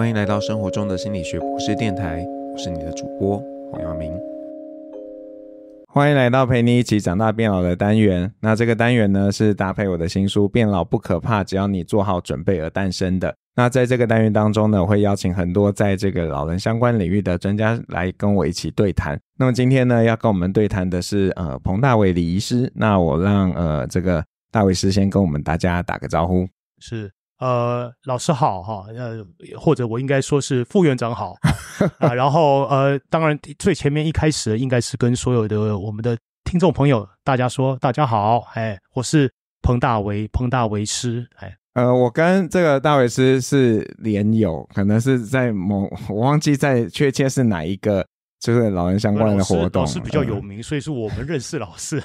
欢迎来到生活中的心理学故事电台，我是你的主播黄耀明。欢迎来到陪你一起长大变老的单元。那这个单元呢，是搭配我的新书《变老不可怕，只要你做好准备》而诞生的。那在这个单元当中呢，我会邀请很多在这个老人相关领域的专家来跟我一起对谈。那么今天呢，要跟我们对谈的是呃彭大伟李医师。那我让呃这个大伟师先跟我们大家打个招呼。是。呃，老师好哈，呃，或者我应该说是副院长好，啊，然后呃，当然最前面一开始应该是跟所有的我们的听众朋友大家说大家好，哎，我是彭大为，彭大为师，哎，呃，我跟这个大为师是连友，可能是在某我忘记在确切是哪一个。就是老人相关的活动，老师比较有名，所以是我们认识老师。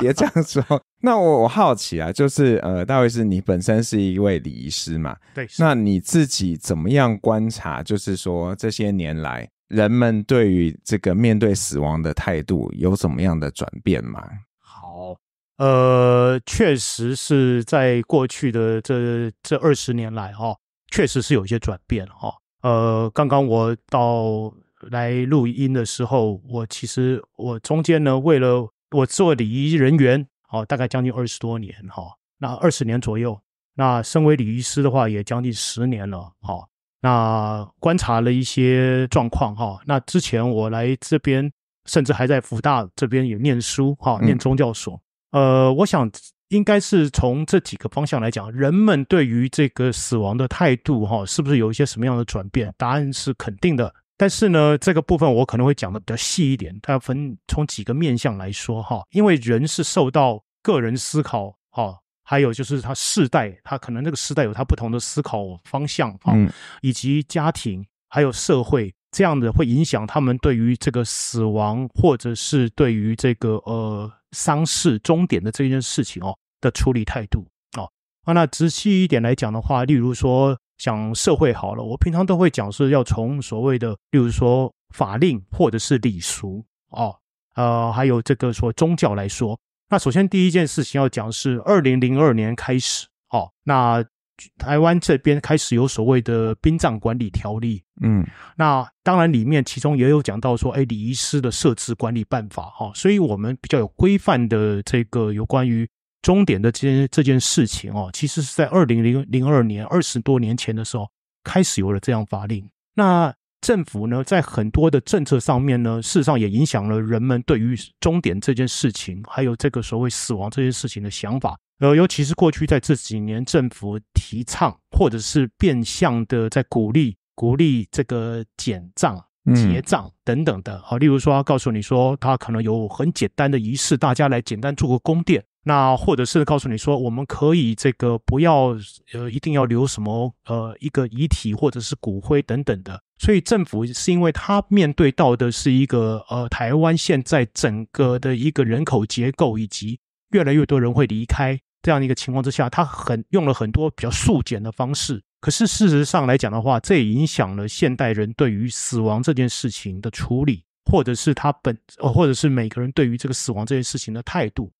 别 这样说。那我我好奇啊，就是呃，大卫是你本身是一位礼仪师嘛？对。那你自己怎么样观察？就是说这些年来，人们对于这个面对死亡的态度有什么样的转变吗？好，呃，确实是在过去的这这二十年来，哈，确实是有一些转变哈。呃，刚刚我到。来录音的时候，我其实我中间呢，为了我做礼仪人员，哦，大概将近二十多年哈。那二十年左右，那身为礼仪师的话，也将近十年了哈。那观察了一些状况哈。那之前我来这边，甚至还在福大这边也念书哈，念宗教所。呃，我想应该是从这几个方向来讲，人们对于这个死亡的态度哈，是不是有一些什么样的转变？答案是肯定的。但是呢，这个部分我可能会讲的比较细一点，它分从几个面向来说哈，因为人是受到个人思考哈，还有就是他世代，他可能那个世代有他不同的思考方向啊，以及家庭还有社会这样的会影响他们对于这个死亡或者是对于这个呃丧事终点的这件事情哦的处理态度哦。啊，那仔细一点来讲的话，例如说。讲社会好了，我平常都会讲是要从所谓的，例如说法令或者是礼俗哦，呃，还有这个说宗教来说。那首先第一件事情要讲是二零零二年开始哦，那台湾这边开始有所谓的殡葬管理条例，嗯，那当然里面其中也有讲到说，哎，礼师的设置管理办法哈，所以我们比较有规范的这个有关于。终点的这件这件事情哦，其实是在二零零零二年二十多年前的时候开始有了这样法令。那政府呢，在很多的政策上面呢，事实上也影响了人们对于终点这件事情，还有这个所谓死亡这件事情的想法。呃，尤其是过去在这几年，政府提倡或者是变相的在鼓励鼓励这个减葬、结葬等等的。好，例如说告诉你说，他可能有很简单的仪式，大家来简单做个宫殿，那或者是告诉你说，我们可以这个不要呃，一定要留什么呃一个遗体或者是骨灰等等的。所以政府是因为他面对到的是一个呃台湾现在整个的一个人口结构，以及越来越多人会离开这样的一个情况之下，他很用了很多比较速减的方式。可是事实上来讲的话，这也影响了现代人对于死亡这件事情的处理，或者是他本，或者是每个人对于这个死亡这件事情的态度。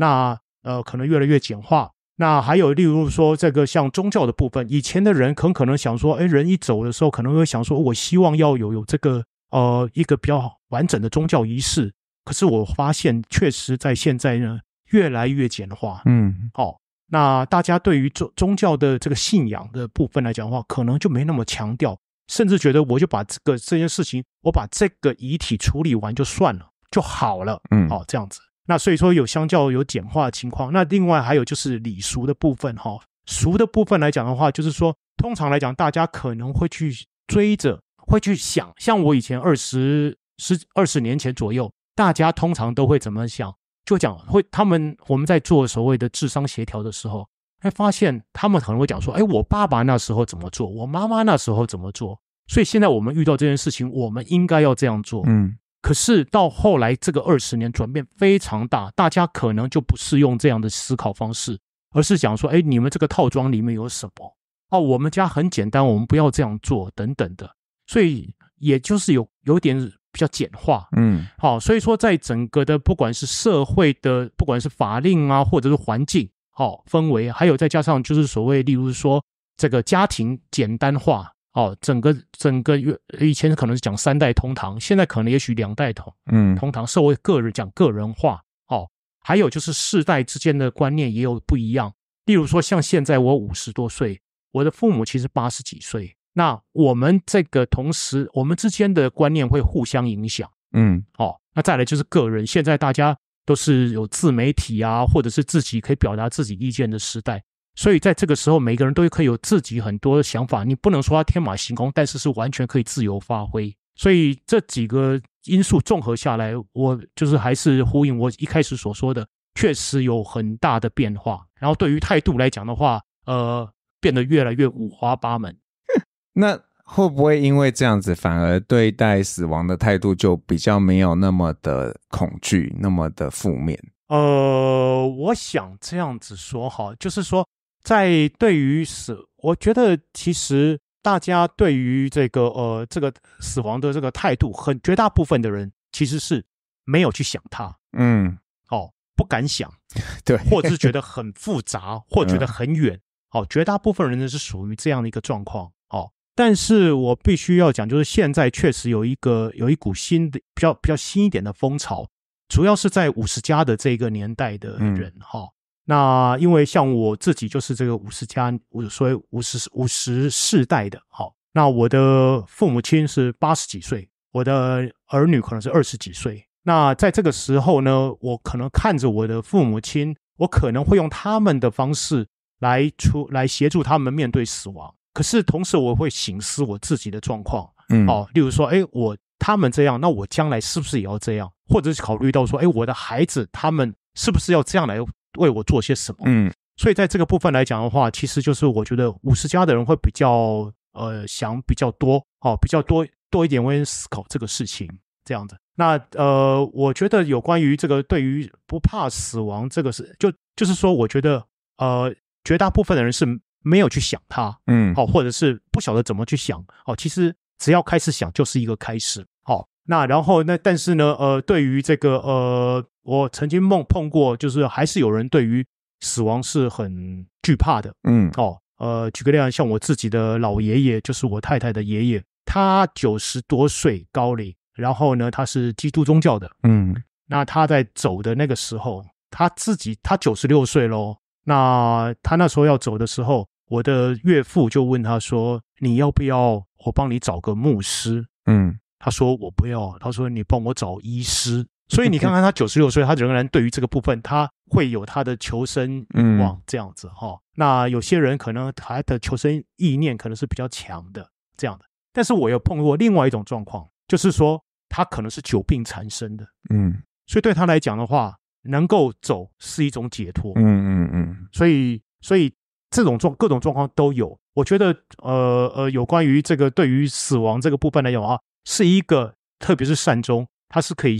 那呃，可能越来越简化。那还有，例如说这个像宗教的部分，以前的人很可能想说，哎，人一走的时候，可能会想说，我希望要有有这个呃一个比较完整的宗教仪式。可是我发现，确实在现在呢，越来越简化。嗯，好，那大家对于宗宗教的这个信仰的部分来讲的话，可能就没那么强调，甚至觉得我就把这个这件事情，我把这个遗体处理完就算了就好了。嗯，好，这样子。那所以说有相较有简化的情况，那另外还有就是礼俗的部分哈，俗的部分来讲的话，就是说通常来讲，大家可能会去追着，会去想，像我以前二十十二十年前左右，大家通常都会怎么想，就讲会他们我们在做所谓的智商协调的时候，会发现他们可能会讲说，哎，我爸爸那时候怎么做，我妈妈那时候怎么做，所以现在我们遇到这件事情，我们应该要这样做，嗯。可是到后来，这个二十年转变非常大，大家可能就不适用这样的思考方式，而是讲说：哎，你们这个套装里面有什么？哦，我们家很简单，我们不要这样做等等的。所以也就是有有点比较简化，嗯，好，所以说在整个的不管是社会的，不管是法令啊，或者是环境、好氛围，还有再加上就是所谓例如说这个家庭简单化。哦，整个整个月以前可能是讲三代同堂，现在可能也许两代同嗯同堂，社会个人讲个人化哦，还有就是世代之间的观念也有不一样。例如说，像现在我五十多岁，我的父母其实八十几岁，那我们这个同时我们之间的观念会互相影响，嗯哦，那再来就是个人，现在大家都是有自媒体啊，或者是自己可以表达自己意见的时代。所以在这个时候，每个人都可以有自己很多想法。你不能说他天马行空，但是是完全可以自由发挥。所以这几个因素综合下来，我就是还是呼应我一开始所说的，确实有很大的变化。然后对于态度来讲的话，呃，变得越来越五花八门。那会不会因为这样子，反而对待死亡的态度就比较没有那么的恐惧，那么的负面？呃，我想这样子说哈，就是说。在对于死，我觉得其实大家对于这个呃这个死亡的这个态度，很绝大部分的人其实是没有去想它，嗯，哦，不敢想，对，或是觉得很复杂，或觉得很远，哦，绝大部分人呢是属于这样的一个状况，哦，但是我必须要讲，就是现在确实有一个有一股新的比较比较新一点的风潮，主要是在五十加的这个年代的人，哈。那因为像我自己就是这个五十加五，所以五十五十四代的，好，那我的父母亲是八十几岁，我的儿女可能是二十几岁。那在这个时候呢，我可能看着我的父母亲，我可能会用他们的方式来出来协助他们面对死亡。可是同时，我会醒思我自己的状况，嗯，哦，例如说，哎，我他们这样，那我将来是不是也要这样？或者是考虑到说，哎，我的孩子他们是不是要这样来？为我做些什么？嗯，所以在这个部分来讲的话，其实就是我觉得五十加的人会比较呃想比较多哦，比较多多一点会思考这个事情这样子。那呃，我觉得有关于这个对于不怕死亡这个事，就就是说，我觉得呃，绝大部分的人是没有去想它，嗯，好，或者是不晓得怎么去想。哦，其实只要开始想，就是一个开始。好，那然后那但是呢，呃，对于这个呃。我曾经梦碰过，就是还是有人对于死亡是很惧怕的。嗯，哦，呃，举个例，像我自己的老爷爷，就是我太太的爷爷，他九十多岁高龄，然后呢，他是基督宗教的。嗯，那他在走的那个时候，他自己他九十六岁喽。那他那时候要走的时候，我的岳父就问他说：“你要不要我帮你找个牧师？”嗯，他说：“我不要。”他说：“你帮我找医师。”所以你 看看他九十六岁，他仍然对于这个部分，他会有他的求生欲望这样子哈。那有些人可能他的求生意念可能是比较强的这样的。但是我又碰过另外一种状况，就是说他可能是久病缠身的，嗯。所以对他来讲的话，能够走是一种解脱，嗯嗯嗯。所以所以这种状各种状况都有。我觉得呃呃，有关于这个对于死亡这个部分来讲啊，是一个特别是善终，它是可以。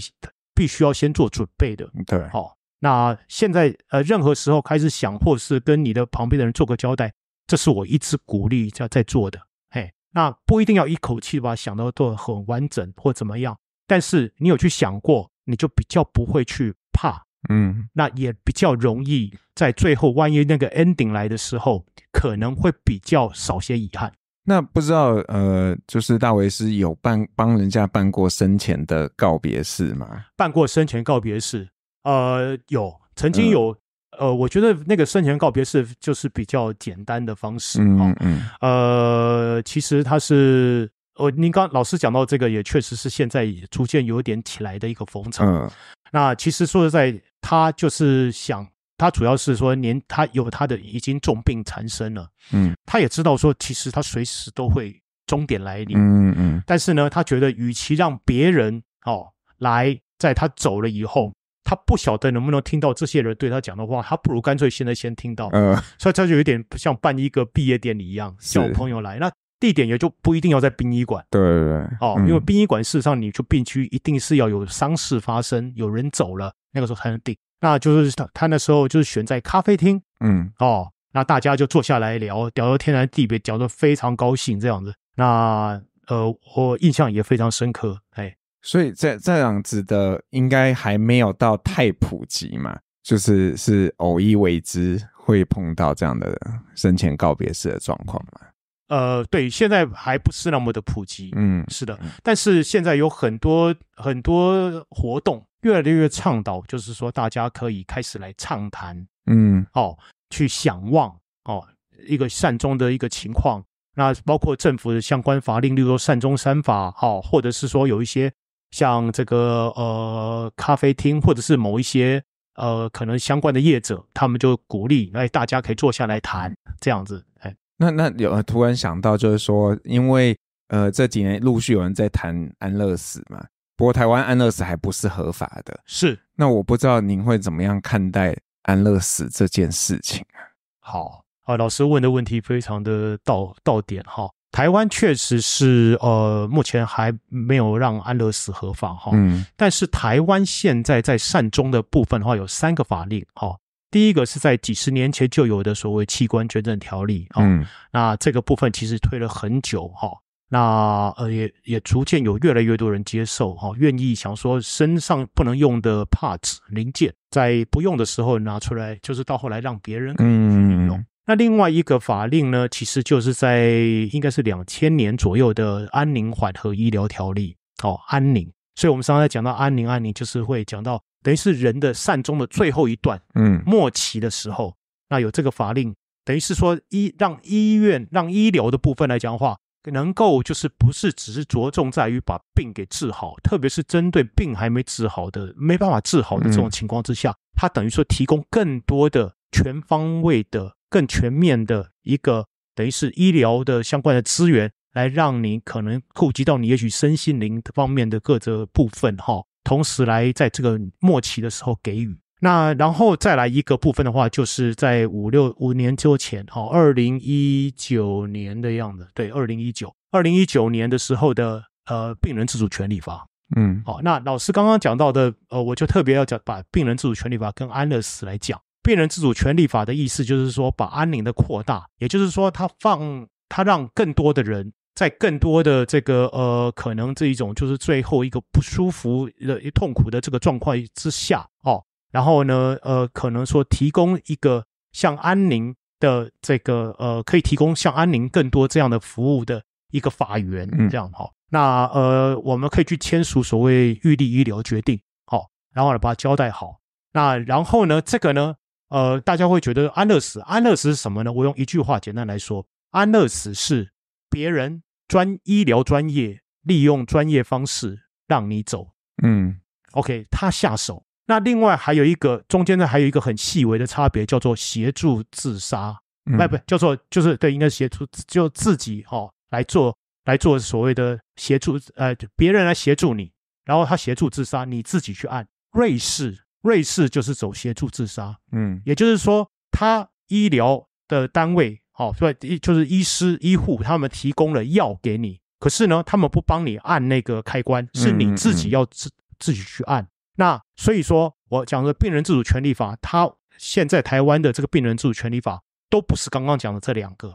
必须要先做准备的，对，好，那现在呃，任何时候开始想，或是跟你的旁边的人做个交代，这是我一直鼓励在在做的，嘿，那不一定要一口气把想到都很完整或怎么样，但是你有去想过，你就比较不会去怕，嗯，那也比较容易在最后万一那个 ending 来的时候，可能会比较少些遗憾。那不知道，呃，就是大维斯有办帮人家办过生前的告别式吗？办过生前告别式，呃，有，曾经有，呃，我觉得那个生前告别式就是比较简单的方式啊，嗯嗯，呃，其实他是，呃，您刚老师讲到这个，也确实是现在也逐渐有点起来的一个风潮。嗯，那其实说实在，他就是想。他主要是说，年他有他的已经重病缠身了，嗯，他也知道说，其实他随时都会终点来临，嗯嗯，但是呢，他觉得与其让别人哦来在他走了以后，他不晓得能不能听到这些人对他讲的话，他不如干脆现在先听到，嗯，所以他就有点像办一个毕业典礼一样，叫朋友来，那地点也就不一定要在殡仪馆，对对对，哦，因为殡仪馆事实上你就必须一定是要有丧事发生，有人走了，那个时候才能定。那就是他，他那时候就是选在咖啡厅，嗯，哦，那大家就坐下来聊，聊到天南地北，聊得非常高兴，这样子。那呃，我印象也非常深刻，哎。所以，在这样子的，应该还没有到太普及嘛，就是是偶一为之会碰到这样的生前告别式的状况嘛。呃，对，现在还不是那么的普及，嗯，是的。但是现在有很多很多活动。越来越倡导，就是说，大家可以开始来畅谈，嗯，哦，去想望，哦，一个善终的一个情况。那包括政府的相关法令，例如善终三法，好，或者是说有一些像这个呃咖啡厅，或者是某一些呃可能相关的业者，他们就鼓励，那大家可以坐下来谈这样子。哎，那那有突然想到，就是说，因为呃这几年陆续有人在谈安乐死嘛。不过，台湾安乐死还不是合法的。是，那我不知道您会怎么样看待安乐死这件事情啊？好，啊，老师问的问题非常的到到点哈。台湾确实是呃，目前还没有让安乐死合法哈。嗯。但是台湾现在在善终的部分的话，有三个法令哈。第一个是在几十年前就有的所谓器官捐赠条例啊。嗯。那这个部分其实推了很久哈。那呃，也也逐渐有越来越多人接受哈，愿意想说身上不能用的 parts 零件，在不用的时候拿出来，就是到后来让别人可以去用。那另外一个法令呢，其实就是在应该是两千年左右的安宁缓和医疗条例哦，安宁。所以，我们上次讲到安宁，安宁就是会讲到等于是人的善终的最后一段，嗯，末期的时候，那有这个法令，等于是说医让医院让医疗的部分来讲的话。能够就是不是只是着重在于把病给治好，特别是针对病还没治好的、没办法治好的这种情况之下，他等于说提供更多的全方位的、更全面的一个，等于是医疗的相关的资源，来让你可能顾及到你也许身心灵方面的各个部分哈，同时来在这个末期的时候给予。那然后再来一个部分的话，就是在五六五年之前，好，二零一九年的样子，对，二零一九、二零一九年的时候的呃，病人自主权利法，嗯，好，那老师刚刚讲到的，呃，我就特别要讲把病人自主权利法跟安乐死来讲，病人自主权利法的意思就是说，把安宁的扩大，也就是说，他放他让更多的人在更多的这个呃，可能这一种就是最后一个不舒服的痛苦的这个状况之下，哦。然后呢，呃，可能说提供一个像安宁的这个，呃，可以提供像安宁更多这样的服务的一个法源，这样哈。那呃，我们可以去签署所谓预立医疗决定，好，然后来把它交代好。那然后呢，这个呢，呃，大家会觉得安乐死，安乐死是什么呢？我用一句话简单来说，安乐死是别人专医疗专业利用专业方式让你走，嗯，OK，他下手。那另外还有一个中间呢，还有一个很细微的差别，叫做协助自杀。哎，不，叫做就是对，应该协助就自己哦来做来做所谓的协助，呃，别人来协助你，然后他协助自杀，你自己去按。瑞士，瑞士就是走协助自杀。嗯，也就是说，他医疗的单位好，对，就是医师医护他们提供了药给你，可是呢，他们不帮你按那个开关，是你自己要自自己去按。那所以说，我讲的病人自主权利法，它现在台湾的这个病人自主权利法都不是刚刚讲的这两个，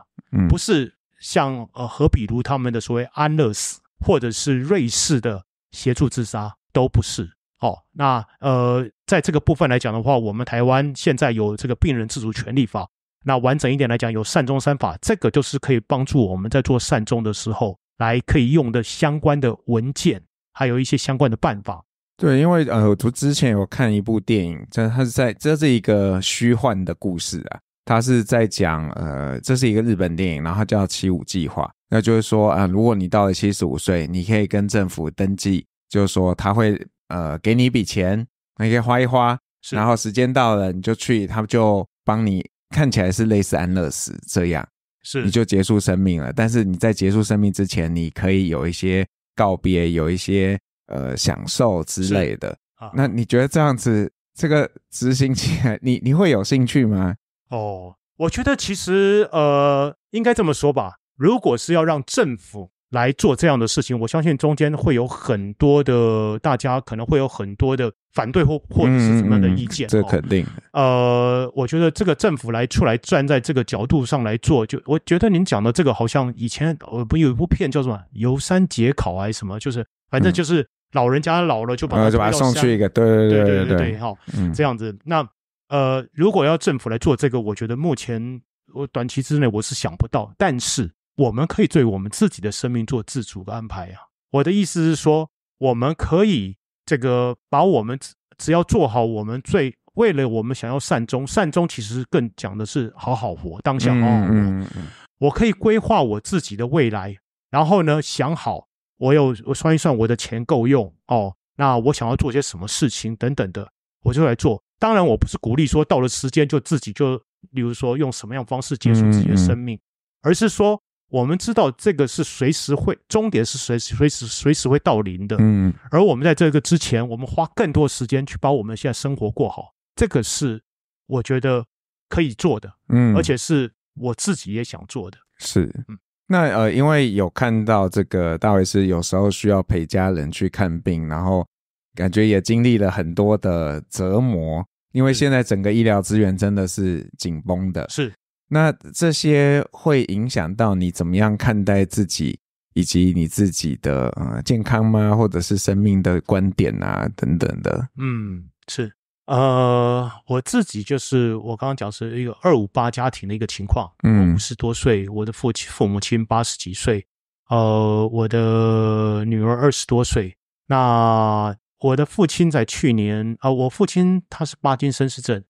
不是像呃和比如他们的所谓安乐死，或者是瑞士的协助自杀，都不是。哦，那呃，在这个部分来讲的话，我们台湾现在有这个病人自主权利法，那完整一点来讲，有善终三法，这个就是可以帮助我们在做善终的时候来可以用的相关的文件，还有一些相关的办法。对，因为呃，我之前有看一部电影，这它是在这是一个虚幻的故事啊，它是在讲呃，这是一个日本电影，然后叫《七五计划》，那就是说啊，如果你到了七十五岁，你可以跟政府登记，就是说他会呃给你一笔钱，你可以花一花，然后时间到了你就去，他们就帮你看起来是类似安乐死这样，是你就结束生命了，但是你在结束生命之前，你可以有一些告别，有一些。呃，享受之类的啊，那你觉得这样子这个执行起来，你你会有兴趣吗？哦，我觉得其实呃，应该这么说吧，如果是要让政府来做这样的事情，我相信中间会有很多的大家可能会有很多的反对或或者是什么样的意见，这肯定。呃，我觉得这个政府来出来站在这个角度上来做，就我觉得您讲的这个好像以前我不有一部片叫什么《游山解考》还是什么就是反正就是。老人家老了就把他就把他送去一个对对对对对对好这样子那呃如果要政府来做这个，我觉得目前我短期之内我是想不到，但是我们可以对我们自己的生命做自主安排啊。我的意思是说，我们可以这个把我们只只要做好我们最为了我们想要善终，善终其实更讲的是好好活当下啊。嗯嗯嗯，我可以规划我自己的未来，然后呢想好。我有我算一算我的钱够用哦，那我想要做些什么事情等等的，我就来做。当然，我不是鼓励说到了时间就自己就，比如说用什么样方式结束自己的生命，而是说我们知道这个是随时会，终点是随随时随时会到临的。嗯，而我们在这个之前，我们花更多时间去把我们现在生活过好，这个是我觉得可以做的。嗯，而且是我自己也想做的。是，嗯。那呃，因为有看到这个，大卫是有时候需要陪家人去看病，然后感觉也经历了很多的折磨。因为现在整个医疗资源真的是紧绷的，是。那这些会影响到你怎么样看待自己以及你自己的呃健康吗？或者是生命的观点啊等等的？嗯，是。呃，我自己就是我刚刚讲是一个二五八家庭的一个情况。嗯，五十多岁，我的父亲父母亲八十几岁，呃，我的女儿二十多岁。那我的父亲在去年啊，我父亲他是巴金森氏症，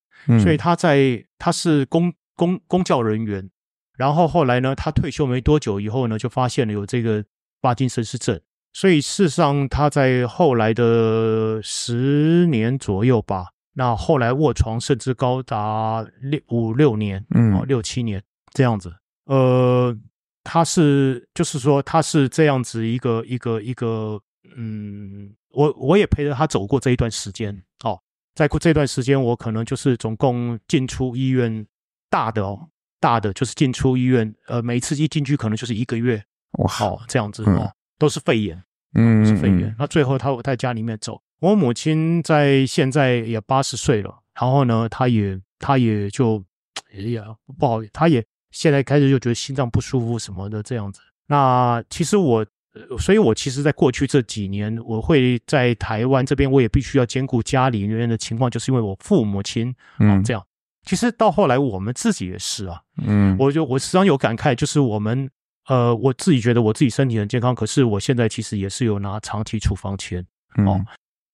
所以他在他是公公公教人员，然后后来呢，他退休没多久以后呢，就发现了有这个巴金森氏症，所以事实上他在后来的十年左右吧。那后来卧床甚至高达六五六年，嗯，六七年这样子。呃，他是就是说他是这样子一个一个一个，嗯，我我也陪着他走过这一段时间。哦，在过这段时间，我可能就是总共进出医院大的哦，大的就是进出医院。呃，每次一进去可能就是一个月，哇，这样子，哦，都是肺炎，嗯，是肺炎。那最后他在家里面走。我母亲在现在也八十岁了，然后呢，她也她也就哎呀，不好，她也现在开始就觉得心脏不舒服什么的这样子。那其实我，所以，我其实在过去这几年，我会在台湾这边，我也必须要兼顾家里人的情况，就是因为我父母亲，嗯，这样。其实到后来，我们自己也是啊，嗯，我就我时常有感慨，就是我们，呃，我自己觉得我自己身体很健康，可是我现在其实也是有拿长期处方权，哦。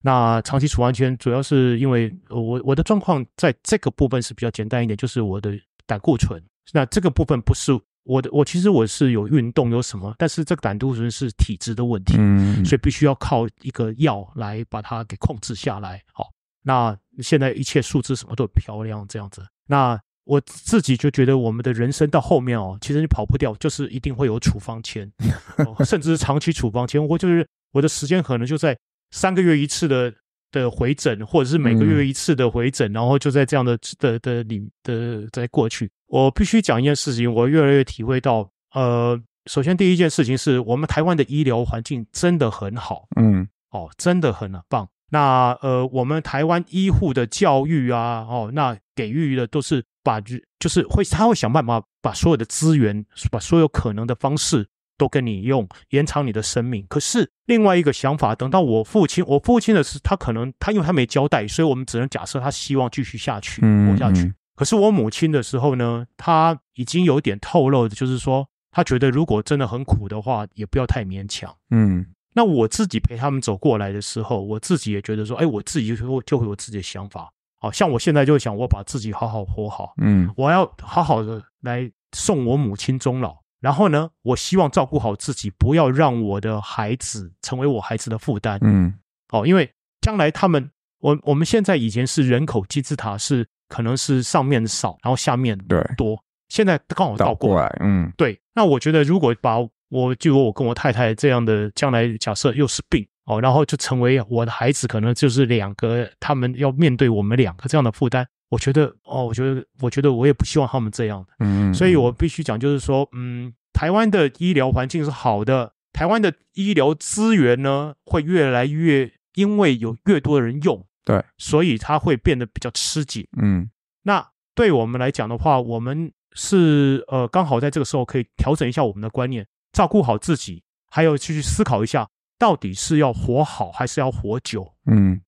那长期处方权主要是因为我我的状况在这个部分是比较简单一点，就是我的胆固醇。那这个部分不是我的，我其实我是有运动，有什么？但是这个胆固醇是体质的问题，嗯，所以必须要靠一个药来把它给控制下来。好，那现在一切数字什么都很漂亮，这样子。那我自己就觉得，我们的人生到后面哦，其实你跑不掉，就是一定会有处方签，甚至长期处方签。我就是我的时间可能就在。三个月一次的的回诊，或者是每个月一次的回诊，然后就在这样的的的里，的在过去，我必须讲一件事情，我越来越体会到，呃，首先第一件事情是我们台湾的医疗环境真的很好，嗯，哦，真的很棒。那呃，我们台湾医护的教育啊，哦，那给予的都是把，就是会他会想办法把所有的资源，把所有可能的方式。都跟你用延长你的生命，可是另外一个想法，等到我父亲，我父亲的是他可能他因为他没交代，所以我们只能假设他希望继续下去活下去。可是我母亲的时候呢，她已经有点透露，就是说他觉得如果真的很苦的话，也不要太勉强。嗯，那我自己陪他们走过来的时候，我自己也觉得说，哎，我自己就会就会有自己的想法。好像我现在就想，我把自己好好活好，嗯，我要好好的来送我母亲终老。然后呢？我希望照顾好自己，不要让我的孩子成为我孩子的负担。嗯，哦，因为将来他们，我我们现在以前是人口金字塔是可能是上面少，然后下面对多，现在刚好倒过来。嗯，对。那我觉得如果把我，就我跟我太太这样的将来，假设又是病哦，然后就成为我的孩子，可能就是两个，他们要面对我们两个这样的负担。我觉得哦，我觉得，我觉得我也不希望他们这样的。嗯，所以我必须讲，就是说，嗯，台湾的医疗环境是好的，台湾的医疗资源呢会越来越，因为有越多的人用，对，所以它会变得比较吃紧。嗯，那对我们来讲的话，我们是呃，刚好在这个时候可以调整一下我们的观念，照顾好自己，还有去去思考一下，到底是要活好还是要活久？嗯。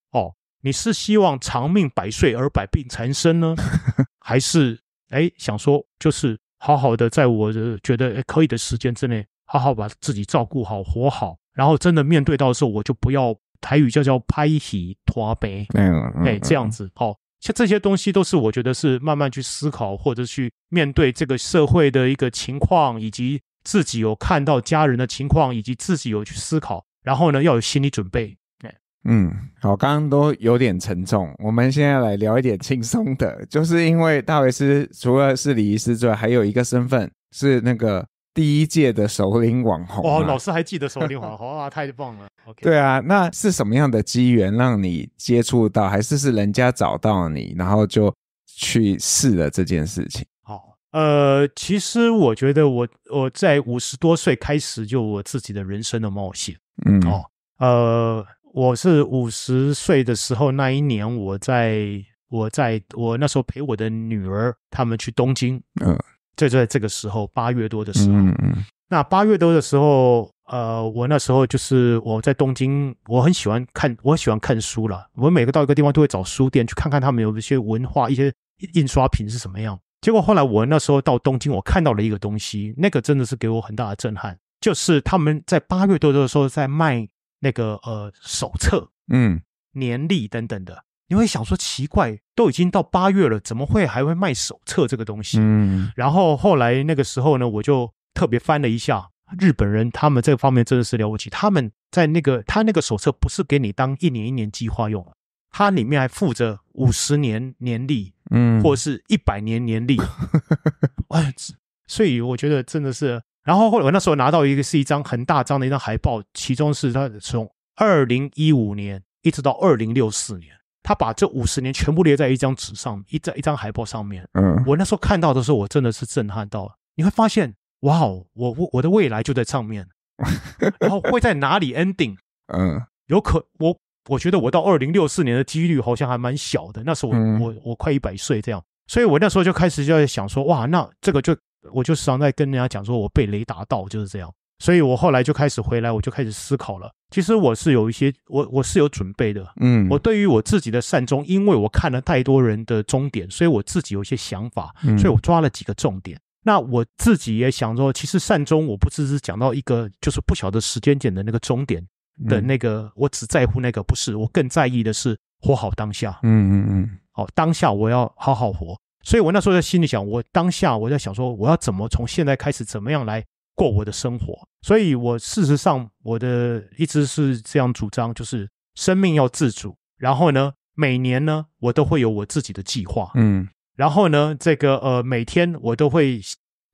你是希望长命百岁而百病缠身呢，还是哎想说就是好好的在我觉得可以的时间之内，好好把自己照顾好，活好，然后真的面对到的时候，我就不要台语叫叫拍喜拖白没哎这样子，好像这些东西都是我觉得是慢慢去思考或者去面对这个社会的一个情况，以及自己有看到家人的情况，以及自己有去思考，然后呢要有心理准备。嗯，好，刚刚都有点沉重，我们现在来聊一点轻松的。就是因为大维斯除了是礼仪师之外，还有一个身份是那个第一届的首领网红。哇，老师还记得首领网红啊，太棒了。对啊，那是什么样的机缘让你接触到，还是是人家找到你，然后就去试了这件事情？好，呃，其实我觉得我我在五十多岁开始就我自己的人生的冒险。嗯，哦，呃。我是五十岁的时候，那一年我在我在我那时候陪我的女儿他们去东京，嗯，就在这个时候八月多的时候，嗯嗯，那八月多的时候，呃，我那时候就是我在东京，我很喜欢看，我喜欢看书了。我每个到一个地方都会找书店去看看他们有一些文化一些印刷品是什么样。结果后来我那时候到东京，我看到了一个东西，那个真的是给我很大的震撼，就是他们在八月多的时候在卖。那个呃，手册、嗯，年历等等的，你会想说奇怪，都已经到八月了，怎么会还会卖手册这个东西？嗯，然后后来那个时候呢，我就特别翻了一下，日本人他们这方面真的是了不起，他们在那个他那个手册不是给你当一年一年计划用，它里面还附着五十年年历，嗯，或者是一百年年历，哎，所以我觉得真的是。然后后来我那时候拿到一个是一张很大张的一张海报，其中是他从二零一五年一直到二零六四年，他把这五十年全部列在一张纸上，一在一张海报上面。嗯，我那时候看到的时候，我真的是震撼到了。你会发现，哇哦，我我我的未来就在上面，然后会在哪里 ending？嗯，有可我我觉得我到二零六四年的几率好像还蛮小的。那时候我我我快一百岁这样，所以我那时候就开始就在想说，哇，那这个就。我就时常在跟人家讲说，我被雷打到就是这样，所以我后来就开始回来，我就开始思考了。其实我是有一些，我我是有准备的，嗯，我对于我自己的善终，因为我看了太多人的终点，所以我自己有一些想法，所以我抓了几个重点。那我自己也想说，其实善终，我不只是讲到一个，就是不晓得时间点的那个终点的那个，我只在乎那个不是，我更在意的是活好当下，嗯嗯嗯，好，当下我要好好活。所以我那时候在心里想，我当下我在想说，我要怎么从现在开始，怎么样来过我的生活？所以我事实上我的一直是这样主张，就是生命要自主。然后呢，每年呢，我都会有我自己的计划。嗯，然后呢，这个呃，每天我都会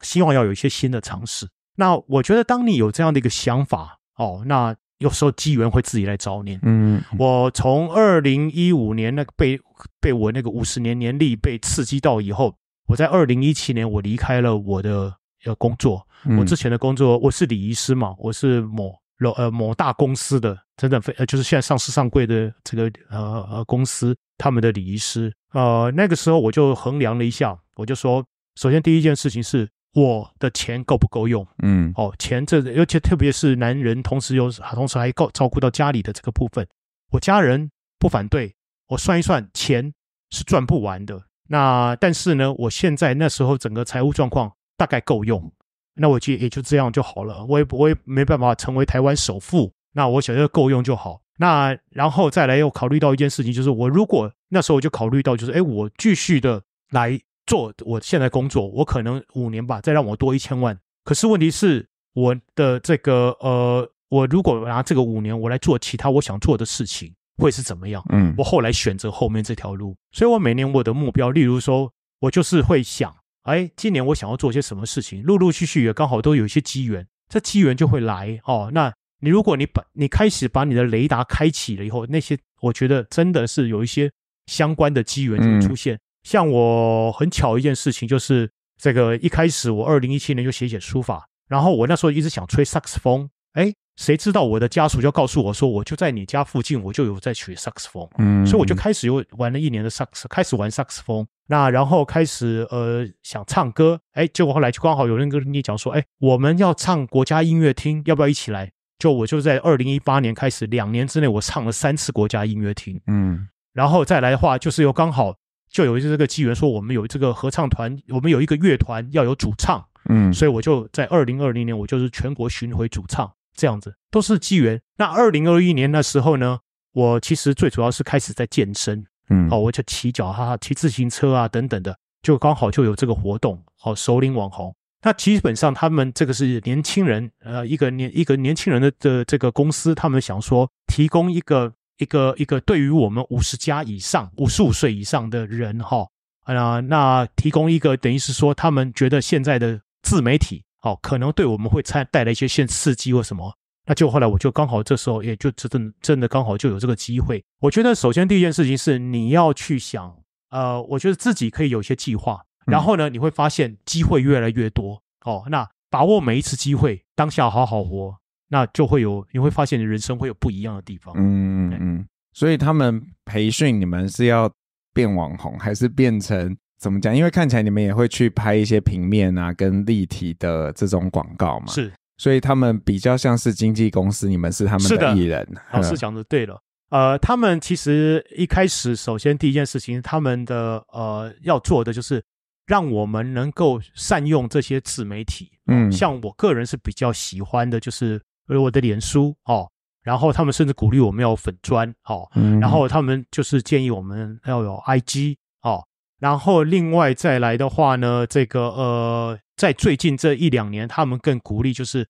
希望要有一些新的尝试。那我觉得，当你有这样的一个想法哦，那有时候机缘会自己来找你。嗯，我从二零一五年那个被被我那个五十年年历被刺激到以后，我在二零一七年我离开了我的呃工作。我之前的工作我是礼仪师嘛，我是某呃某大公司的，真的非呃就是现在上市上柜的这个呃呃公司他们的礼仪师。呃，那个时候我就衡量了一下，我就说，首先第一件事情是。我的钱够不够用？嗯，哦，钱这，尤其特别是男人，同时又同时还够照顾到家里的这个部分。我家人不反对。我算一算，钱是赚不完的。那但是呢，我现在那时候整个财务状况大概够用。那我就也就这样就好了。我也我也没办法成为台湾首富。那我想要够用就好。那然后再来又考虑到一件事情，就是我如果那时候我就考虑到，就是哎，我继续的来。做我现在工作，我可能五年吧，再让我多一千万。可是问题是，我的这个呃，我如果拿这个五年，我来做其他我想做的事情，会是怎么样？嗯，我后来选择后面这条路，所以我每年我的目标，例如说，我就是会想，哎，今年我想要做些什么事情？陆陆续续也刚好都有一些机缘，这机缘就会来哦。那你如果你把你开始把你的雷达开启了以后，那些我觉得真的是有一些相关的机缘就出现。像我很巧一件事情，就是这个一开始我二零一七年就写写书法，然后我那时候一直想吹萨克斯风，哎，谁知道我的家属就告诉我说，我就在你家附近，我就有在学萨克斯风，嗯，所以我就开始又玩了一年的萨克斯，开始玩萨克斯风，那然后开始呃想唱歌，哎，结果后来就刚好有人跟你讲说，哎，我们要唱国家音乐厅，要不要一起来？就我就在二零一八年开始两年之内，我唱了三次国家音乐厅，嗯，然后再来的话，就是又刚好。就有一次这个机缘，说我们有这个合唱团，我们有一个乐团要有主唱，嗯，所以我就在二零二零年，我就是全国巡回主唱这样子，都是机缘。那二零二一年那时候呢，我其实最主要是开始在健身，嗯，哦，我就骑脚踏，骑自行车啊等等的，就刚好就有这个活动，好，首领网红。那基本上他们这个是年轻人，呃，一个年一个年轻人的的这个公司，他们想说提供一个。一个一个对于我们五十加以上、五十五岁以上的人哈啊，那提供一个等于是说他们觉得现在的自媒体哦，可能对我们会参带来一些新刺激或什么，那就后来我就刚好这时候也就真真的刚好就有这个机会。我觉得首先第一件事情是你要去想，呃，我觉得自己可以有一些计划，然后呢你会发现机会越来越多哦，那把握每一次机会，当下好好活。那就会有，你会发现你人生会有不一样的地方。嗯嗯，所以他们培训你们是要变网红，还是变成怎么讲？因为看起来你们也会去拍一些平面啊、跟立体的这种广告嘛。是，所以他们比较像是经纪公司，你们是他们的艺人。老师讲的对了。呃，他们其实一开始，首先第一件事情，他们的呃要做的就是让我们能够善用这些自媒体。嗯，像我个人是比较喜欢的，就是。我的脸书哦，然后他们甚至鼓励我们要粉砖哦，然后他们就是建议我们要有 IG 哦，然后另外再来的话呢，这个呃，在最近这一两年，他们更鼓励就是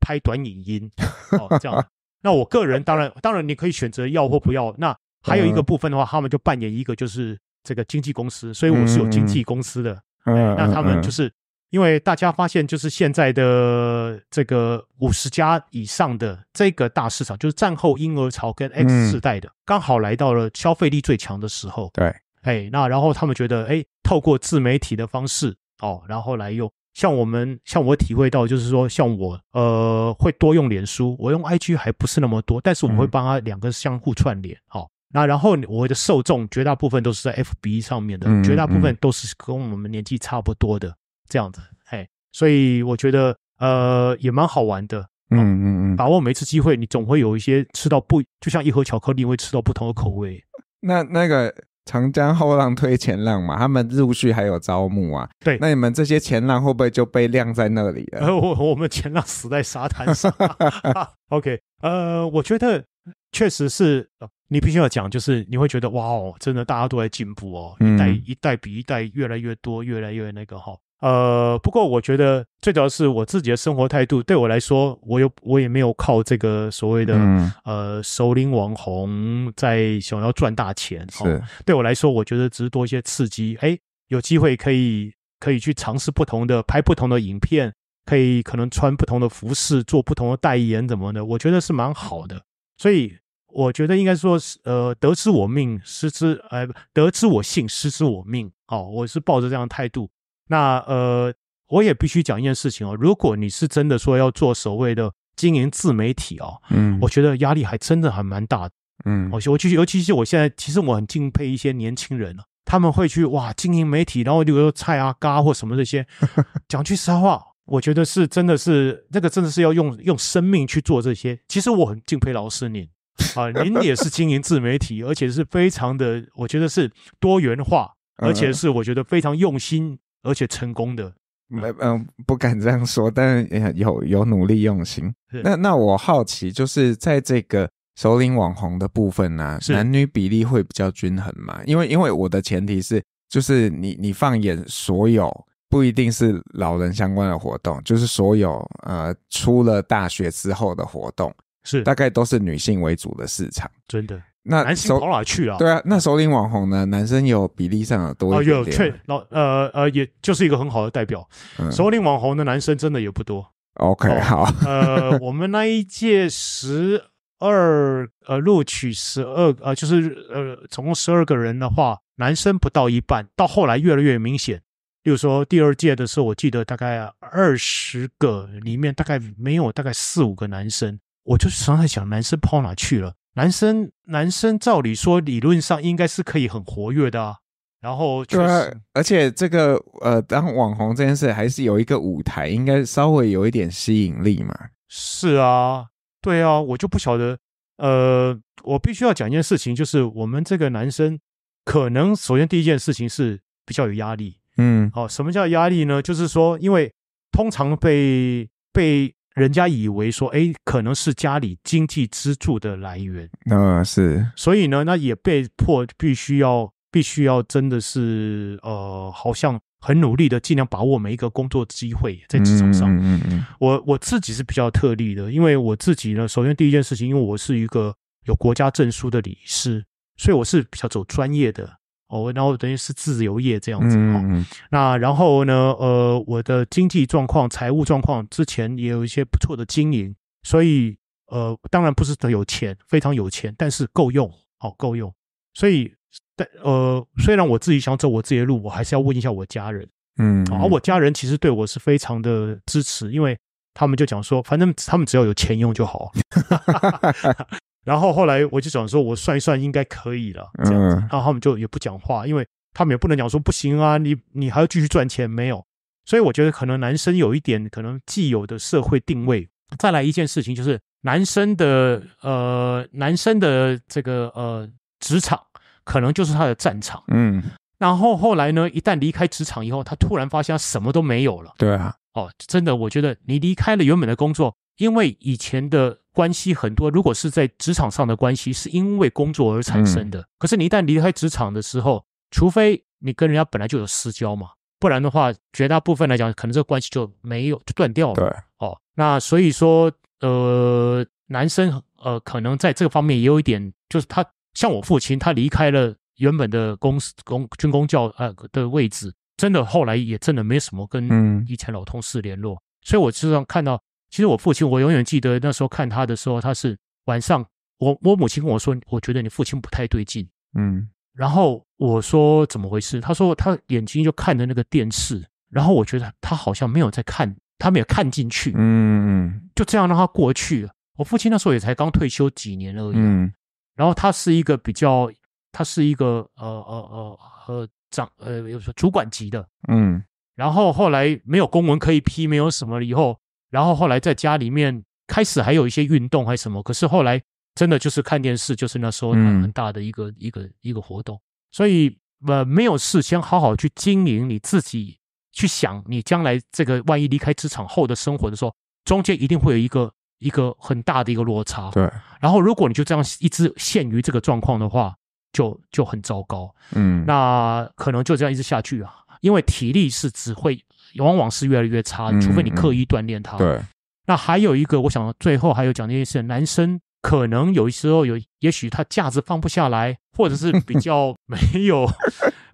拍短影音，哦，这样。那我个人当然，当然你可以选择要或不要。那还有一个部分的话，他们就扮演一个就是这个经纪公司，所以我是有经纪公司的，那他们就是。因为大家发现，就是现在的这个五十家以上的这个大市场，就是战后婴儿潮跟 X 世代的，刚好来到了消费力最强的时候。对，哎，那然后他们觉得，哎，透过自媒体的方式，哦，然后来用像我们，像我体会到，就是说，像我，呃，会多用脸书，我用 IG 还不是那么多，但是我们会帮他两个相互串联。好，那然后我的受众绝大部分都是在 FB 上面的，绝大部分都是跟我们年纪差不多的。这样子，哎，所以我觉得，呃，也蛮好玩的。嗯嗯嗯，把握每一次机会，你总会有一些吃到不，就像一盒巧克力，会吃到不同的口味。那那个长江后浪推前浪嘛，他们陆续还有招募啊。对，那你们这些前浪会不会就被晾在那里了？我我们前浪死在沙滩上。OK，呃，我觉得确实是，你必须要讲，就是你会觉得哇哦，真的大家都在进步哦，一代一代比一代越来越多，越来越那个哈。呃，不过我觉得最主要是我自己的生活态度。对我来说，我又我也没有靠这个所谓的呃首领网红在想要赚大钱。是，对我来说，我觉得只是多一些刺激。哎，有机会可以可以去尝试不同的拍不同的影片，可以可能穿不同的服饰，做不同的代言，怎么的？我觉得是蛮好的。所以我觉得应该说是呃得之我命，失之呃得之我幸，失之我命。好，我是抱着这样的态度。那呃，我也必须讲一件事情哦。如果你是真的说要做所谓的经营自媒体哦，嗯，我觉得压力还真的还蛮大。嗯，我尤其尤其是我现在，其实我很敬佩一些年轻人了，他们会去哇经营媒体，然后比如说菜啊、嘎或什么这些。讲句实话，我觉得是真的是那个真的是要用用生命去做这些。其实我很敬佩老师您啊，您也是经营自媒体，而且是非常的，我觉得是多元化，而且是我觉得非常用心。而且成功的，没，嗯，不敢这样说，但是有有努力用心。那那我好奇，就是在这个首领网红的部分呢，男女比例会比较均衡吗？因为因为我的前提是，就是你你放眼所有，不一定是老人相关的活动，就是所有呃出了大学之后的活动，是大概都是女性为主的市场，真的。那男生跑哪去了？对啊，那首领网红呢？男生有比例上多一点，有，确，老，呃，呃，也就是一个很好的代表。首领网红的男生真的也不多。OK，好。呃，我们那一届十二，呃，录取十二，呃，就是呃，总共十二个人的话，男生不到一半。到后来越来越明显，例如说第二届的时候，我记得大概二十个里面，大概没有大概四五个男生。我就常在想，男生跑哪去了？男生，男生照理说理论上应该是可以很活跃的啊。然后，对，而且这个呃，当网红这件事还是有一个舞台，应该稍微有一点吸引力嘛。是啊，对啊，我就不晓得。呃，我必须要讲一件事情，就是我们这个男生可能首先第一件事情是比较有压力。嗯，好，什么叫压力呢？就是说，因为通常被被。人家以为说，哎，可能是家里经济支柱的来源，啊是，所以呢，那也被迫必须要，必须要真的是，呃，好像很努力的，尽量把握每一个工作机会，在职场上。嗯嗯我我自己是比较特例的，因为我自己呢，首先第一件事情，因为我是一个有国家证书的理事，所以我是比较走专业的。哦，然后等于是自由业这样子哈。那然后呢，呃，我的经济状况、财务状况之前也有一些不错的经营，所以呃，当然不是很有钱，非常有钱，但是够用，好够用。所以，但呃，虽然我自己想走我自己的路，我还是要问一下我家人，嗯，而我家人其实对我是非常的支持，因为他们就讲说，反正他们只要有钱用就好。然后后来我就想说，我算一算应该可以了，这样子。然后他们就也不讲话，因为他们也不能讲说不行啊，你你还要继续赚钱没有？所以我觉得可能男生有一点可能既有的社会定位。再来一件事情就是，男生的呃，男生的这个呃，职场可能就是他的战场。嗯。然后后来呢，一旦离开职场以后，他突然发现他什么都没有了。对啊。哦，真的，我觉得你离开了原本的工作，因为以前的。关系很多，如果是在职场上的关系，是因为工作而产生的。可是你一旦离开职场的时候，除非你跟人家本来就有私交嘛，不然的话，绝大部分来讲，可能这个关系就没有就断掉了。对，哦，那所以说，呃，男生呃，可能在这个方面也有一点，就是他像我父亲，他离开了原本的公司、公军工教呃的位置，真的后来也真的没什么跟以前老同事联络，所以我实际上看到。其实我父亲，我永远记得那时候看他的时候，他是晚上。我我母亲跟我说，我觉得你父亲不太对劲。嗯，然后我说怎么回事？他说他眼睛就看着那个电视，然后我觉得他好像没有在看，他没有看进去。嗯嗯，就这样让他过去。我父亲那时候也才刚退休几年而已。嗯，然后他是一个比较，他是一个呃呃呃呃长呃有说主管级的。嗯，然后后来没有公文可以批，没有什么以后。然后后来在家里面开始还有一些运动还是什么，可是后来真的就是看电视，就是那时候很大的一个一个一个活动。所以呃，没有事先好好去经营你自己，去想你将来这个万一离开职场后的生活的时候，中间一定会有一个一个很大的一个落差。对。然后如果你就这样一直陷于这个状况的话，就就很糟糕。嗯，那可能就这样一直下去啊。因为体力是只会，往往是越来越差，除非你刻意锻炼它。对，那还有一个，我想最后还有讲一件事：男生可能有时候有，也许他架子放不下来，或者是比较 没有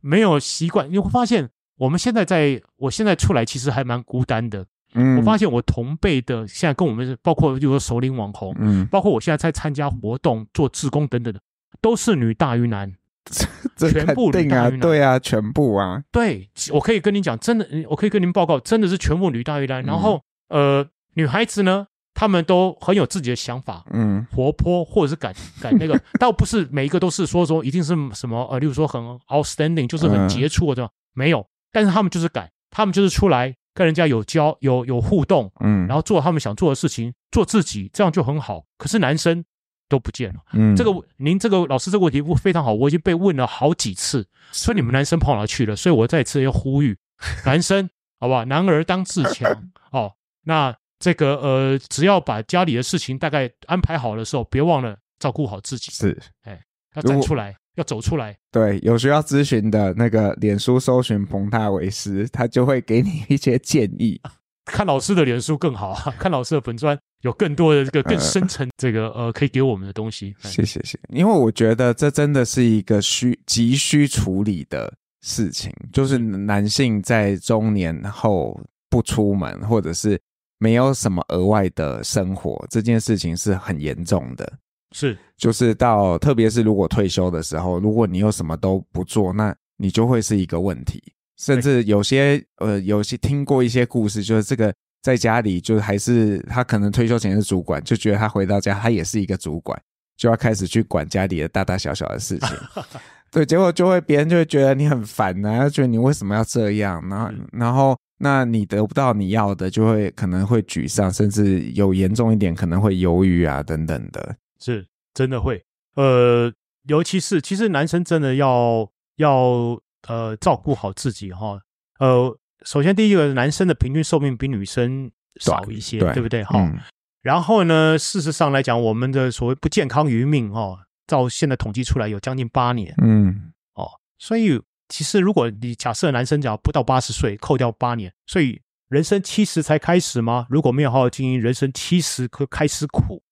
没有习惯。你会发现，我们现在在，我现在出来其实还蛮孤单的。嗯，我发现我同辈的现在跟我们，包括例如首领网红，嗯，包括我现在在参加活动、做志工等等的，都是女大于男。全部女大对啊，全部啊，对，我可以跟你讲，真的，我可以跟您报告，真的是全部女大运单。然后，呃，女孩子呢，她们都很有自己的想法，嗯，活泼或者是敢敢那个，倒不是每一个都是说说一定是什么呃，例如说很 outstanding，就是很杰出的，没有。但是他们就是敢，他们就是出来跟人家有交有有互动，嗯，然后做他们想做的事情，做自己，这样就很好。可是男生。都不见了。嗯，这个您这个老师这个问题非常好，我已经被问了好几次，说你们男生跑哪去了？所以我再次要呼吁男生，好不好？男儿当自强哦。那这个呃，只要把家里的事情大概安排好的时候，别忘了照顾好自己。是，哎，要站出来，要走出来。对，有需要咨询的那个，脸书搜寻彭大为师，他就会给你一些建议。看老师的脸书更好，看老师的粉砖有更多的这个更深层这个呃可以给我们的东西。谢谢谢，因为我觉得这真的是一个需急需处理的事情，就是男性在中年后不出门或者是没有什么额外的生活，这件事情是很严重的。是，就是到特别是如果退休的时候，如果你又什么都不做，那你就会是一个问题。甚至有些呃，有些听过一些故事，就是这个在家里，就是还是他可能退休前是主管，就觉得他回到家，他也是一个主管，就要开始去管家里的大大小小的事情，对，结果就会别人就会觉得你很烦啊，觉得你为什么要这样，然后然后那你得不到你要的，就会可能会沮丧，甚至有严重一点可能会犹豫啊等等的，是真的会，呃，尤其是其实男生真的要要。呃，照顾好自己哈。呃，首先第一个，男生的平均寿命比女生少一些，对不对？哈，然后呢，事实上来讲，我们的所谓不健康余命哦，照现在统计出来有将近八年。嗯。哦，所以其实如果你假设男生只要不到八十岁，扣掉八年，所以人生七十才开始吗？如果没有好好经营，人生七十可开始苦。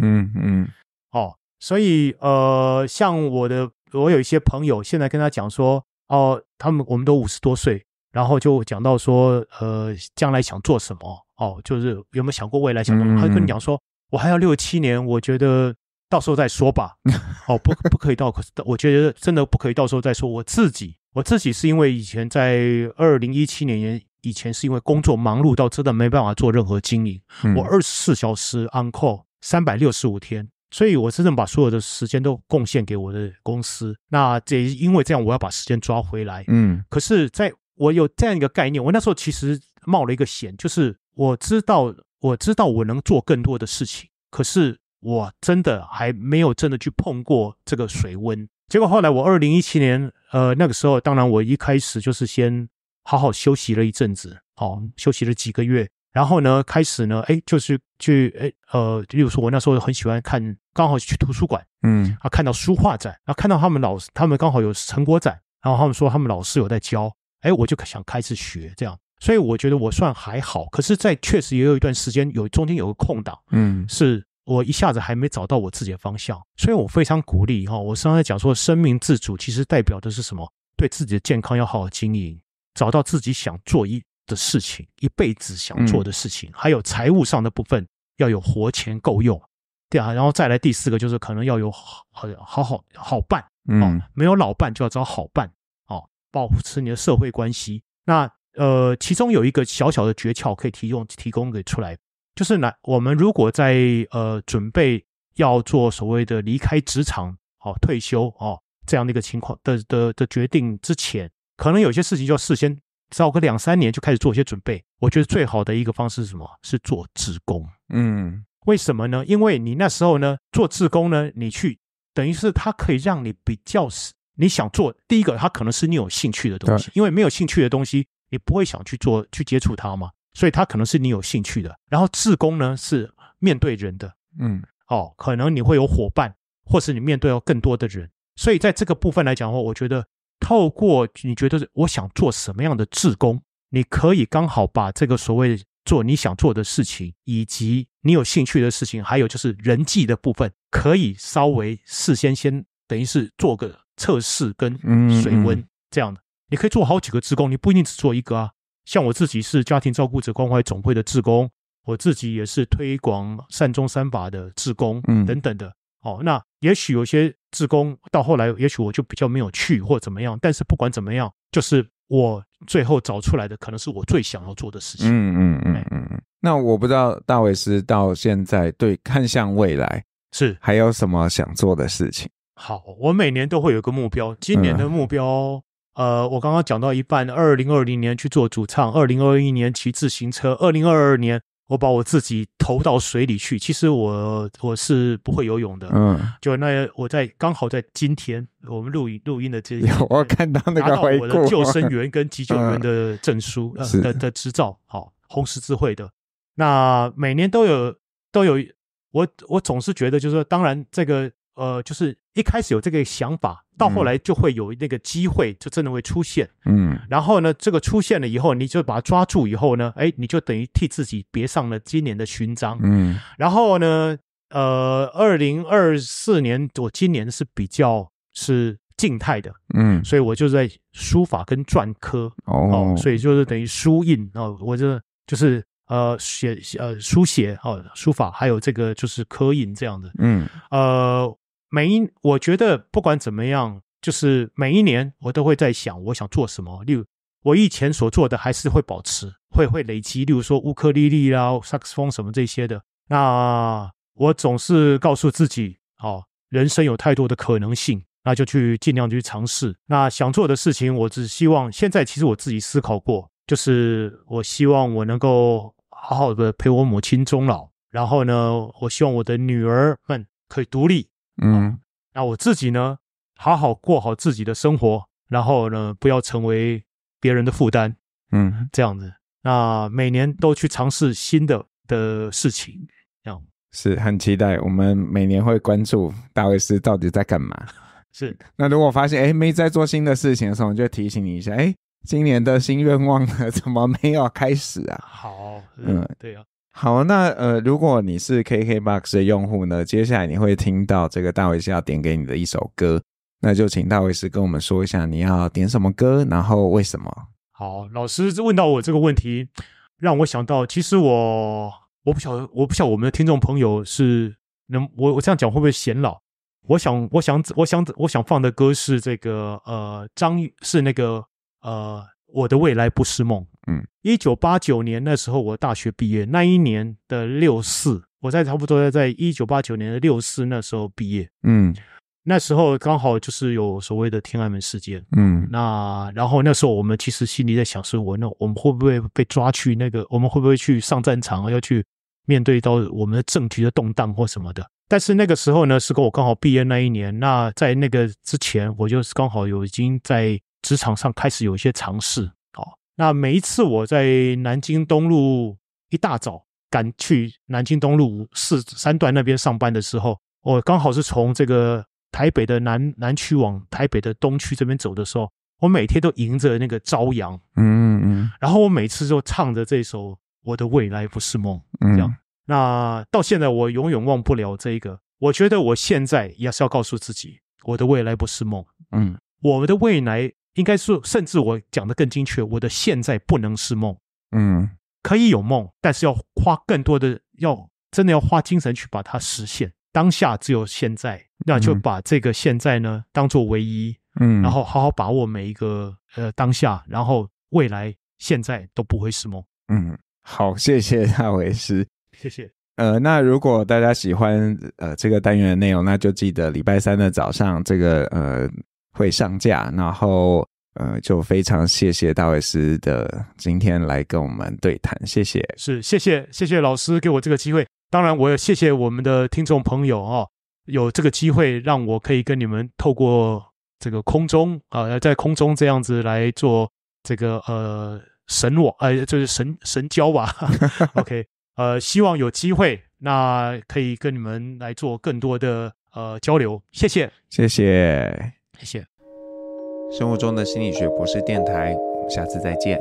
嗯嗯。哦，所以呃，像我的，我有一些朋友现在跟他讲说。哦，他们我们都五十多岁，然后就讲到说，呃，将来想做什么？哦，就是有没有想过未来想什么？他就跟你讲说，我还要六七年，我觉得到时候再说吧。哦，不，不可以到，我觉得真的不可以到时候再说。我自己，我自己是因为以前在二零一七年以前，是因为工作忙碌到真的没办法做任何经营，我二十四小时 on call，三百六十五天。所以，我真正把所有的时间都贡献给我的公司。那这因为这样，我要把时间抓回来。嗯，可是在我有这样一个概念，我那时候其实冒了一个险，就是我知道，我知道我能做更多的事情。可是我真的还没有真的去碰过这个水温。结果后来我二零一七年，呃，那个时候，当然我一开始就是先好好休息了一阵子，好，休息了几个月。然后呢，开始呢，哎，就是去，哎，呃，例如说，我那时候很喜欢看，刚好去图书馆，嗯，啊，看到书画展，啊，看到他们老师，他们刚好有成果展，然后他们说他们老师有在教，哎，我就想开始学这样，所以我觉得我算还好，可是，在确实也有一段时间，有中间有个空档，嗯，是我一下子还没找到我自己的方向，所以我非常鼓励哈，我刚才讲说生命自主其实代表的是什么？对自己的健康要好好经营，找到自己想做一。的事情，一辈子想做的事情，还有财务上的部分要有活钱够用，对啊，然后再来第四个就是可能要有好好好好好办，嗯，没有老伴就要找好伴哦，保持你的社会关系。那呃，其中有一个小小的诀窍可以提供提供给出来，就是呢，我们如果在呃准备要做所谓的离开职场、好退休啊这样的一个情况的的的决定之前，可能有些事情就要事先。找个两三年就开始做一些准备，我觉得最好的一个方式是什么？是做自工。嗯，为什么呢？因为你那时候呢做自工呢，你去等于是它可以让你比较是你想做第一个，它可能是你有兴趣的东西，因为没有兴趣的东西你不会想去做去接触它嘛，所以它可能是你有兴趣的。然后自工呢是面对人的，嗯，哦，可能你会有伙伴，或是你面对有更多的人，所以在这个部分来讲的话，我觉得。透过你觉得我想做什么样的志工，你可以刚好把这个所谓做你想做的事情，以及你有兴趣的事情，还有就是人际的部分，可以稍微事先先等于是做个测试跟水温这样的。你可以做好几个志工，你不一定只做一个啊。像我自己是家庭照顾者关怀总会的志工，我自己也是推广善终三法的志工，等等的。哦，那也许有些职工到后来，也许我就比较没有去或怎么样。但是不管怎么样，就是我最后找出来的可能是我最想要做的事情。嗯嗯嗯嗯。那我不知道大卫斯到现在对看向未来是还有什么想做的事情。好，我每年都会有个目标。今年的目标，呃，我刚刚讲到一半，二零二零年去做主唱，二零二一年骑自行车，二零二二年。我把我自己投到水里去，其实我我是不会游泳的，嗯，就那我在刚好在今天我们录音录音的这里，我看到那个我的救生员跟急救员的证书的的执照，好，红十字会的，那每年都有都有，我我总是觉得就是说，当然这个。呃，就是一开始有这个想法，到后来就会有那个机会，就真的会出现。嗯，然后呢，这个出现了以后，你就把它抓住以后呢，哎，你就等于替自己别上了今年的勋章。嗯，然后呢，呃，二零二四年我今年是比较是静态的，嗯，所以我就在书法跟篆刻哦，所以就是等于书印哦，我这就是呃写呃书写哦书法，还有这个就是刻印这样的。嗯，呃。每一，我觉得不管怎么样，就是每一年我都会在想我想做什么。例如，我以前所做的还是会保持，会会累积。例如说，乌克丽丽啦、萨克斯风什么这些的。那我总是告诉自己，哦，人生有太多的可能性，那就去尽量去尝试。那想做的事情，我只希望现在其实我自己思考过，就是我希望我能够好好的陪我母亲终老，然后呢，我希望我的女儿们可以独立。嗯，那我自己呢，好好过好自己的生活，然后呢，不要成为别人的负担，嗯，这样子。那每年都去尝试新的的事情，要是很期待我们每年会关注大卫斯到底在干嘛。是，那如果发现哎没在做新的事情的时候，我就提醒你一下，哎，今年的新愿望呢，怎么没有开始啊？好，嗯，对啊。好，那呃，如果你是 KKBOX 的用户呢，接下来你会听到这个大卫是要点给你的一首歌，那就请大卫是跟我们说一下你要点什么歌，然后为什么？好，老师问到我这个问题，让我想到，其实我我不晓得，我不晓得我们的听众朋友是能我我这样讲会不会显老？我想我想我想我想放的歌是这个呃张是那个呃。我的未来不是梦。嗯，一九八九年那时候我大学毕业，那一年的六四，我在差不多在一九八九年的六四那时候毕业。嗯，那时候刚好就是有所谓的天安门事件。嗯，那然后那时候我们其实心里在想，是我那我们会不会被抓去那个？我们会不会去上战场，要去面对到我们的政局的动荡或什么的？但是那个时候呢，是跟我刚好毕业那一年。那在那个之前，我就是刚好有已经在。职场上开始有一些尝试哦，那每一次我在南京东路一大早赶去南京东路四三段那边上班的时候，我刚好是从这个台北的南南区往台北的东区这边走的时候，我每天都迎着那个朝阳，嗯嗯，然后我每次就唱着这首《我的未来不是梦》，这样。那到现在我永远忘不了这一个。我觉得我现在也是要告诉自己，我的未来不是梦。嗯，我们的未来。应该是，甚至我讲的更精确，我的现在不能是梦，嗯，可以有梦，但是要花更多的，要真的要花精神去把它实现。当下只有现在，那就把这个现在呢当做唯一，嗯，然后好好把握每一个呃当下，然后未来现在都不会是梦。嗯，好，谢谢大为师，谢谢。呃，那如果大家喜欢呃这个单元的内容，那就记得礼拜三的早上这个呃。会上架，然后，呃，就非常谢谢大卫师的今天来跟我们对谈，谢谢，是，谢谢，谢谢老师给我这个机会，当然我也谢谢我们的听众朋友啊，有这个机会让我可以跟你们透过这个空中啊，在空中这样子来做这个呃神我呃，就是神神交吧，OK，呃，希望有机会那可以跟你们来做更多的呃交流，谢谢，谢谢。谢谢，生活中的心理学博士电台，我们下次再见。